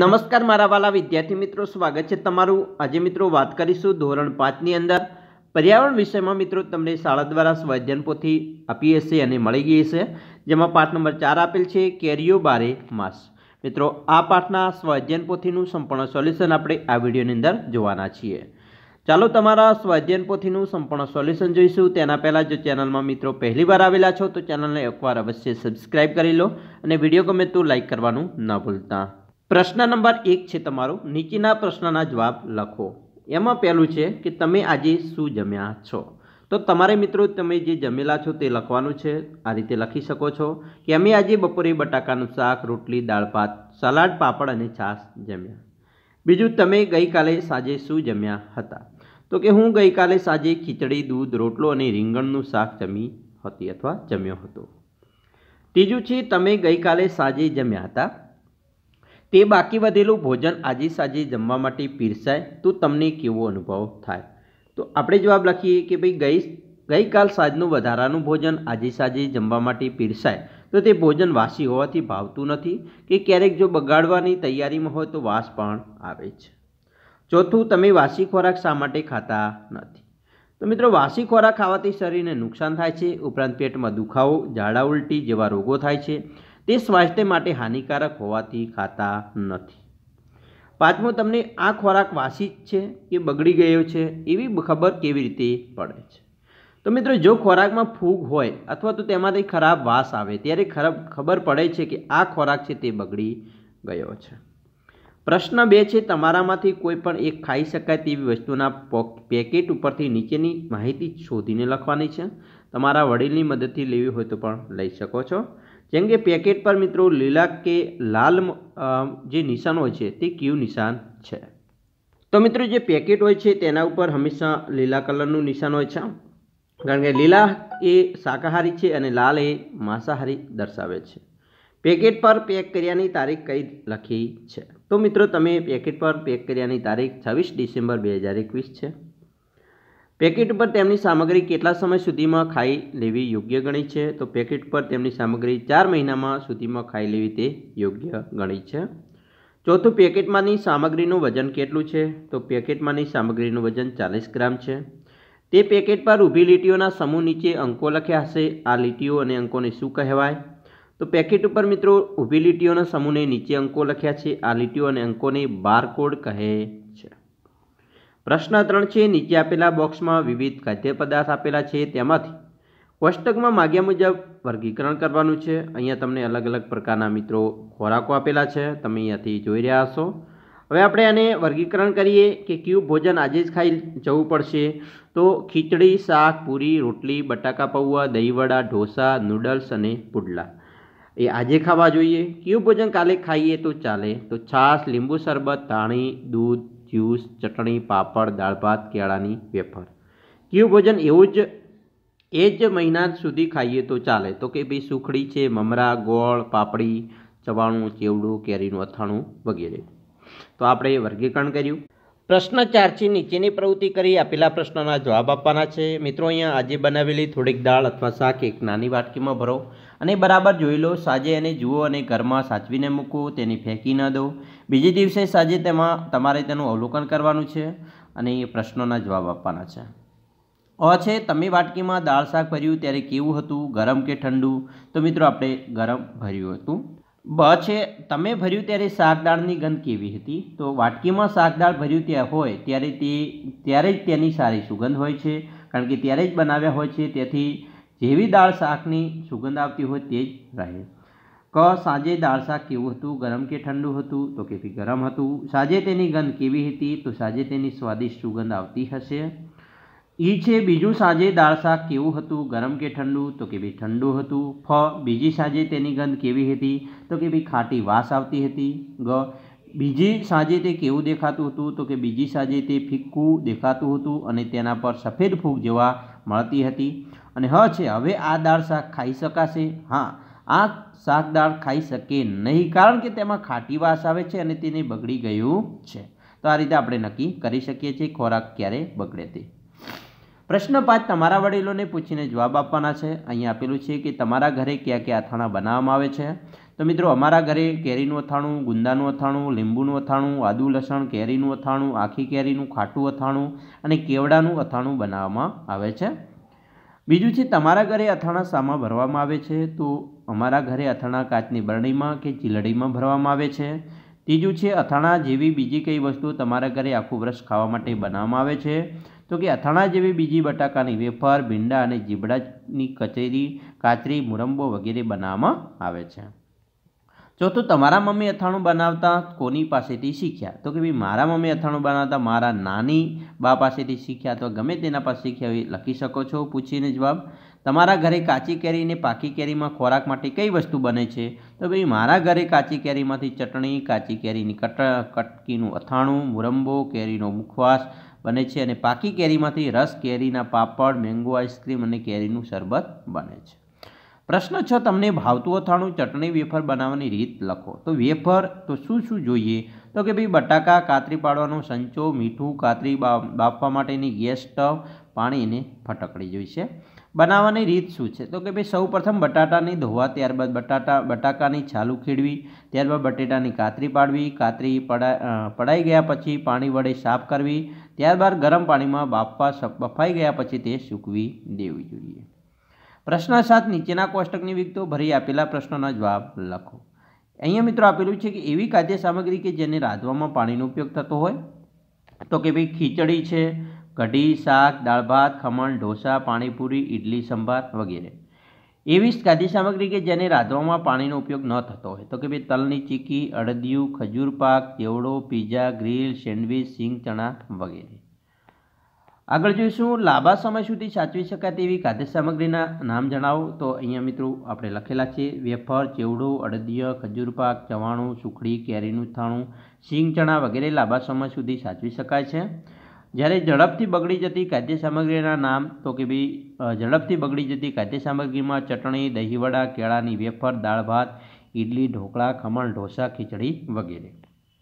નમસ્કાર મારા વાલા વિદ્યાર્થી મિત્રો સ્વાગત છે તમારું આજે મિત્રો વાત કરીશું ધોરણ પાંચની અંદર પર્યાવરણ વિષયમાં મિત્રો તમને શાળા દ્વારા સ્વાધ્યાન પોથી આપી હશે અને મળી ગઈ હશે જેમાં પાઠ નંબર ચાર આપેલ છે કેરીઓ બારે માસ મિત્રો આ પાઠના સ્વાધ્યાન પોથીનું સંપૂર્ણ સોલ્યુશન આપણે આ વિડીયોની અંદર જોવાના છીએ ચાલો તમારા સ્વાધ્યાન પોથીનું સંપૂર્ણ સોલ્યુશન જોઈશું તેના પહેલાં જો ચેનલમાં મિત્રો પહેલીવાર આવેલા છો તો ચેનલને એકવાર અવશ્ય સબસ્ક્રાઈબ કરી લો અને વિડીયો ગમે તો લાઇક કરવાનું ન ભૂલતા પ્રશ્ન નંબર એક છે તમારો નીચેના પ્રશ્નના જવાબ લખો એમાં પહેલું છે કે તમે આજે શું જમ્યા છો તો તમારે મિત્રો તમે જે જમેલા છો તે લખવાનું છે આ રીતે લખી શકો છો કે અમે આજે બપોરે બટાકાનું શાક રોટલી દાળભાત સલાડ પાપડ અને છાશ જમ્યા બીજું તમે ગઈકાલે સાંજે શું જમ્યા હતા તો કે હું ગઈકાલે સાંજે ખીચડી દૂધ રોટલો અને રીંગણનું શાક જમી હતી અથવા જમ્યો હતો ત્રીજું છે તમે ગઈકાલે સાંજે જમ્યા હતા તે બાકી વધેલું ભોજન આજી સાજી જમવા માટે પીરસાય તો તમને કેવો અનુભવ થાય તો આપણે જવાબ લખીએ કે ભાઈ ગઈ ગઈકાલ સાંજનું વધારાનું ભોજન આજે સાંજે જમવા માટે પીરસાય તો તે ભોજન વાસી હોવાથી ભાવતું નથી કે ક્યારેક જો બગાડવાની તૈયારીમાં હોય તો વાસ પણ આવે છે ચોથું તમે વાસી ખોરાક શા માટે ખાતા નથી તો મિત્રો વાસી ખોરાક ખાવાથી શરીરને નુકસાન થાય છે ઉપરાંત પેટમાં દુખાવો ઝાડા ઉલટી જેવા રોગો થાય છે તે સ્વાસ્થ્ય માટે હાનિકારક હોવાથી ખાતા નથી પાંચમો તમને આ ખોરાક વાસી જ છે કે બગડી ગયો છે એવી ખબર કેવી રીતે પડે છે તો મિત્રો જો ખોરાકમાં ફૂગ હોય અથવા તો તેમાંથી ખરાબ વાસ આવે ત્યારે ખરાબ ખબર પડે છે કે આ ખોરાક છે તે બગડી ગયો છે પ્રશ્ન બે છે તમારામાંથી કોઈ પણ એક ખાઈ શકાય તેવી વસ્તુના પેકેટ ઉપરથી નીચેની માહિતી શોધીને લખવાની છે તમારા વડીલની મદદથી લેવી હોય તો પણ લઈ શકો છો જેમ કે પેકેટ પર મિત્રો લીલા કે લાલ જે નિશાન હોય છે તે ક્યુ નિશાન છે તો મિત્રો જે પેકેટ હોય છે તેના ઉપર હંમેશા લીલા કલરનું નિશાન હોય છે કારણ કે લીલા એ શાકાહારી છે અને લાલ એ માંસાહારી દર્શાવે છે પેકેટ પર પેક કર્યાની તારીખ કઈ લખી છે તો મિત્રો તમે પેકેટ પર પેક કર્યાની તારીખ છવ્વીસ ડિસેમ્બર બે હજાર એકવીસ છે પેકેટ પર તેમની સામગ્રી કેટલા સમય સુધીમાં ખાઈ લેવી યોગ્ય ગણી છે તો પેકેટ પર તેમની સામગ્રી ચાર મહિનામાં સુધીમાં ખાઈ લેવી તે યોગ્ય ગણી છે ચોથું પેકેટમાંની સામગ્રીનું વજન કેટલું છે તો પેકેટમાંની સામગ્રીનું વજન ચાલીસ ગ્રામ છે તે પેકેટ પર ઊભી લીટીઓના સમૂહ નીચે અંકો લખ્યા હશે આ લીટીઓ અને અંકોને શું કહેવાય તો પેકેટ ઉપર મિત્રો ઊભી લીટીઓના સમૂહને નીચે અંકો લખ્યા છે આ લીટીઓ અને અંકોને બારકોડ કહે પ્રશ્ન ત્રણ છે નીચે આપેલા બોક્સમાં વિવિધ ખાદ્ય પદાર્થ આપેલા છે તેમાંથી કોષ્ટકમાં માગ્યા મુજબ વર્ગીકરણ કરવાનું છે અહીંયા તમને અલગ અલગ પ્રકારના મિત્રો ખોરાકો આપેલા છે તમે અહીંયાથી જોઈ રહ્યા હશો હવે આપણે આને વર્ગીકરણ કરીએ કે કયું ભોજન આજે જ ખાઈ જવું પડશે તો ખીચડી શાક પૂરી રોટલી બટાકા પૌવા દહીંવડા ઢોસા નૂડલ્સ અને પુડલા એ આજે ખાવા જોઈએ કયું ભોજન કાલે ખાઈએ તો ચાલે તો છાશ લીંબુ શરબત ધાણી દૂધ જ્યુસ ચટણી પાપડ દાળ ભાત કેળાની વેફર કયું ભોજન એવું જ એ જ મહિના સુધી ખાઈએ તો ચાલે તો કે ભાઈ સુખડી છે મમરા ગોળ પાપડી ચવાણું ચેવડું કેરીનું અથાણું વગેરે તો આપણે વર્ગીકરણ કર્યું પ્રશ્ન ચારથી નીચેની પ્રવૃત્તિ કરી આપેલા પ્રશ્નના જવાબ આપવાના છે મિત્રો અહીંયા આજે બનાવેલી થોડીક દાળ અથવા શાક એક નાની વાટકીમાં ભરો અને બરાબર જોઈ લો સાંજે એને જુઓ અને ઘરમાં સાચવીને મૂકો તેને ફેંકી ન દો બીજે દિવસે સાંજે તેમાં તમારે તેનું અવલોકન કરવાનું છે અને એ પ્રશ્નોના જવાબ આપવાના છે અ છે તમે વાટકીમાં દાળ શાક ભર્યું ત્યારે કેવું હતું ગરમ કે ઠંડુ તો મિત્રો આપણે ગરમ ભર્યું હતું બ છે તમે ભર્યું ત્યારે શાક દાળની ગંધ કેવી હતી તો વાટકીમાં શાક દાળ ભર્યું ત્યાં હોય ત્યારે તે ત્યારે જ તેની સારી સુગંધ હોય છે કારણ કે ત્યારે જ બનાવ્યા હોય છે તેથી જેવી દાળ શાકની સુગંધ આવતી હોય તે જ રહે ક સાંજે દાળ શાક કેવું હતું ગરમ કે ઠંડુ હતું તો કે ગરમ હતું સાંજે તેની ગંધ કેવી હતી તો સાંજે તેની સ્વાદિષ્ટ સુગંધ આવતી હશે એ છે બીજું સાંજે દાળ શાક કેવું હતું ગરમ કે ઠંડુ તો કે ભાઈ ઠંડુ હતું ફ બીજી સાંજે તેની ગંધ કેવી હતી તો કે ભાઈ ખાટી વાસ આવતી હતી ગ બીજી સાંજે તે કેવું દેખાતું હતું તો કે બીજી સાંજે તે ફિક્કું દેખાતું હતું અને તેના પર સફેદ ફૂગ જેવા મળતી હતી અને હ છે હવે આ દાળ શાક ખાઈ શકાશે હા આ શાક દાળ ખાઈ શકે નહીં કારણ કે તેમાં ખાટી વાસ આવે છે અને તેને બગડી ગયું છે તો આ રીતે આપણે નક્કી કરી શકીએ છીએ ખોરાક ક્યારે બગડે તે પ્રશ્ન પાંચ તમારા વડીલોને પૂછીને જવાબ આપવાના છે અહીં આપેલું છે કે તમારા ઘરે કયા કયા અથાણાં બનાવવામાં આવે છે તો મિત્રો અમારા ઘરે કેરીનું અથાણું ગુંદાનું અથાણું લીંબુનું અથાણું આદુ લસણ કેરીનું અથાણું આખી કેરીનું ખાટું અથાણું અને કેવડાનું અથાણું બનાવવામાં આવે છે બીજું છે તમારા ઘરે અથાણા શામાં ભરવામાં આવે છે તો અમારા ઘરે અથાણાં કાચની બરણીમાં કે ચીલડીમાં ભરવામાં આવે છે ત્રીજું છે અથાણાં જેવી બીજી કઈ વસ્તુઓ તમારા ઘરે આખું વર્ષ ખાવા માટે બનાવવામાં આવે છે તો કે અથાણા જેવી બીજી બટાકાની વેફર ભીંડા અને જીબડાની કચેરી કાચરી મુરંબો વગેરે બનાવવામાં આવે છે ચોથું તમારા મમ્મી અથાણું બનાવતા કોની પાસેથી શીખ્યા તો કે ભાઈ મારા મમ્મી અથાણું બનાવતા મારા નાની બા પાસેથી શીખ્યા અથવા ગમે તેના પાસે શીખ્યા હોય લખી શકો છો પૂછીને જવાબ તમારા ઘરે કાચી કેરીને પાકી કેરીમાં ખોરાક માટે કઈ વસ્તુ બને છે તો ભાઈ મારા ઘરે કાચી કેરીમાંથી ચટણી કાચી કેરીની કટ કટકીનું અથાણું મુરંબો કેરીનો મુખવાસ બને છે અને પાકી કેરીમાંથી રસ કેરીના પાપડ મેંગો આઈસ્ક્રીમ અને કેરીનું શરબત બને છે પ્રશ્ન છ તમને ભાવતું અથાણું ચટણી વેફર બનાવવાની રીત લખો તો વેફર તો શું શું જોઈએ તો કે ભાઈ બટાકા કાતરી પાડવાનો સંચો મીઠું કાતરી બાફવા માટેની ગેસ સ્ટવ પાણીને ફટકડી જોઈશે બનાવવાની રીત શું છે તો કે ભાઈ સૌ પ્રથમ બટાટાને ધોવા ત્યારબાદ બટાટા બટાકાની છાલું ખીડવી ત્યારબાદ બટેટાની કાતરી પાડવી કાતરી પડા પડાઈ ગયા પછી પાણી વડે સાફ કરવી ત્યારબાદ ગરમ પાણીમાં બાફવા બફાઈ ગયા પછી તે સૂકવી દેવી જોઈએ પ્રશ્ન સાત નીચેના કોષ્ટકની વિગતો ભરી આપેલા પ્રશ્નોના જવાબ લખો અહીંયા મિત્રો આપેલું છે કે એવી ખાદ્ય સામગ્રી કે જેને રાંધવામાં પાણીનો ઉપયોગ થતો હોય તો કે ભાઈ ખીચડી છે કઢી શાક દાળ ભાત ખમણ ઢોસા પાણીપુરી ઇડલી સંભાર વગેરે એવી ખાદ્ય સામગ્રી કે જેને રાંધવામાં પાણીનો ઉપયોગ ન થતો હોય તો કે ભાઈ તલની ચીકી અડદિયું ખજૂર પાક કેવડો પીઝા ગ્રીલ સેન્ડવિચ સિંગ ચણા વગેરે આગળ જોઈશું લાંબા સમય સુધી સાચવી શકાય તેવી ખાદ્ય સામગ્રીના નામ જણાવો તો અહીંયા મિત્રો આપણે લખેલા છે વેફર ચેવડો અડદિય ખજૂર પાક ચવાણું સુખડી કેરીનું થાણું સિંગ ચણા વગેરે લાંબા સમય સુધી સાચવી શકાય છે જ્યારે ઝડપથી બગડી જતી ખાદ્ય સામગ્રીના નામ તો કે ભાઈ ઝડપથી બગડી જતી ખાદ્ય સામગ્રીમાં ચટણી દહીંવડા કેળાની વેફર દાળ ભાત ઇડલી ઢોકળા ખમણ ઢોસા ખીચડી વગેરે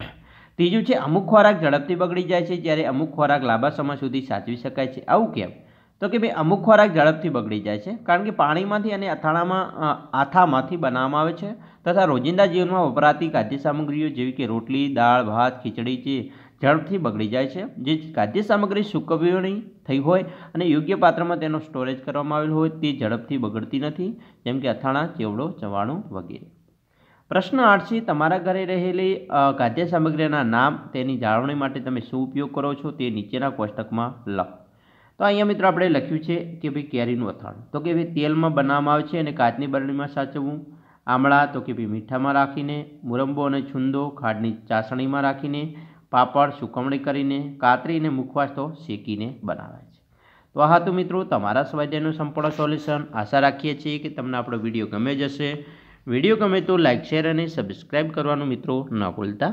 ત્રીજું છે અમુક ખોરાક ઝડપથી બગડી જાય છે જ્યારે અમુક ખોરાક લાંબા સમય સુધી સાચવી શકાય છે આવું કેમ તો કે ભાઈ અમુક ખોરાક ઝડપથી બગડી જાય છે કારણ કે પાણીમાંથી અને અથાણામાં આથામાંથી બનાવવામાં આવે છે તથા રોજિંદા જીવનમાં વપરાતી ખાદ્ય સામગ્રીઓ જેવી કે રોટલી દાળ ભાત ખીચડી છે ઝડપથી બગડી જાય છે જે ખાદ્ય સામગ્રી સૂકવણી થઈ હોય અને યોગ્ય પાત્રમાં તેનો સ્ટોરેજ કરવામાં આવેલ હોય તે ઝડપથી બગડતી નથી જેમ કે અથાણા ચેવડો ચવાણું વગેરે પ્રશ્ન આઠ છે તમારા ઘરે રહેલી ખાદ્ય સામગ્રીના નામ તેની જાળવણી માટે તમે શું ઉપયોગ કરો છો તે નીચેના કોષ્ટકમાં લખ તો અહીંયા મિત્રો આપણે લખ્યું છે કે ભાઈ કેરીનું અથાણું તો કે ભાઈ તેલમાં બનાવવામાં આવે છે અને કાચની બરણીમાં સાચવવું આમળા તો કે ભાઈ મીઠામાં રાખીને મુરંબો અને છુંદો ખાડની ચાસણીમાં રાખીને પાપડ સુકવણી કરીને કાતરીને મુખવાસ તો શેકીને બનાવે છે તો આ હતું મિત્રો તમારા સ્વાધ્યાયનું સંપૂર્ણ સોલ્યુશન આશા રાખીએ છીએ કે તમને આપણો વિડીયો ગમે જશે વિડીયો ગમે તો લાઇક શેર અને સબસ્ક્રાઈબ કરવાનું મિત્રો ન ભૂલતા